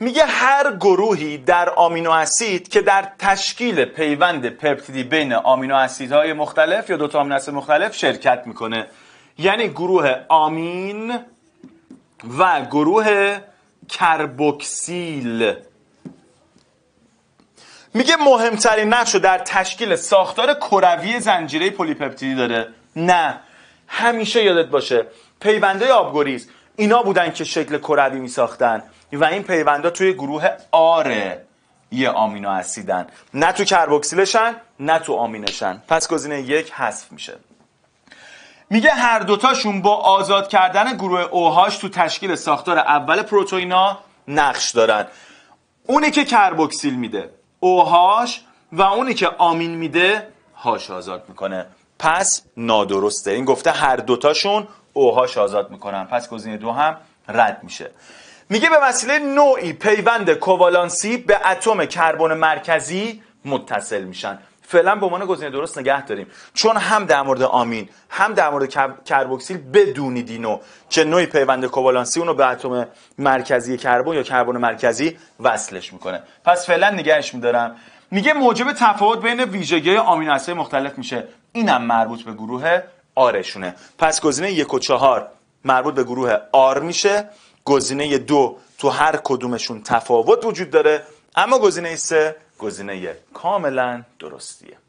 میگه هر گروهی در آمینو اسید که در تشکیل پیوند پپتیدی بین آمینو اسیدهای مختلف یا دو تا آمینو اسید مختلف شرکت میکنه یعنی گروه آمین و گروه کربوکسیل میگه مهمترین نقش رو در تشکیل ساختار کروی زنجیره پلیپپتیدی داره نه همیشه یادت باشه پیونده آبگریز اینا بودن که شکل کروی می ساختن و این پیوندا توی گروه آره یه آمینو اسیدن نه تو کربوکسیلشن نه تو آمینشن پس گزینه یک حذف میشه میگه هر دوتاشون با آزاد کردن گروه اوهاش تو تشکیل ساختار اول پروتئینا نقش دارن اونی که کربوکسیل میده اوهاش و اونی که آمین میده هاش آزاد میکنه پس نادرسته این گفته هر دوتاشون اوهاش آزاد میکنن پس گزینه دو هم رد میشه میگه به وسیله نوعی پیوند کووالانسی به اتم کربن مرکزی متصل میشن فعلا به عنوان گزینه درست نگه داریم چون هم در مورد آمین هم در مورد کربوکسیل بدونید دینو چه نوعی پیوند کووالانسی اونو به اتم مرکزی کربن یا کربن مرکزی وصلش میکنه پس فعلا نگهش میدارم میگه موجب تفاوت بین ویژگی اسید مختلف میشه اینم مربوط به گروه آرشونه پس گزینه یک و چهار مربوط به گروه آر میشه گزینه دو تو هر کدومشون تفاوت وجود داره اما گزینه سه گزینه کاملا درستیه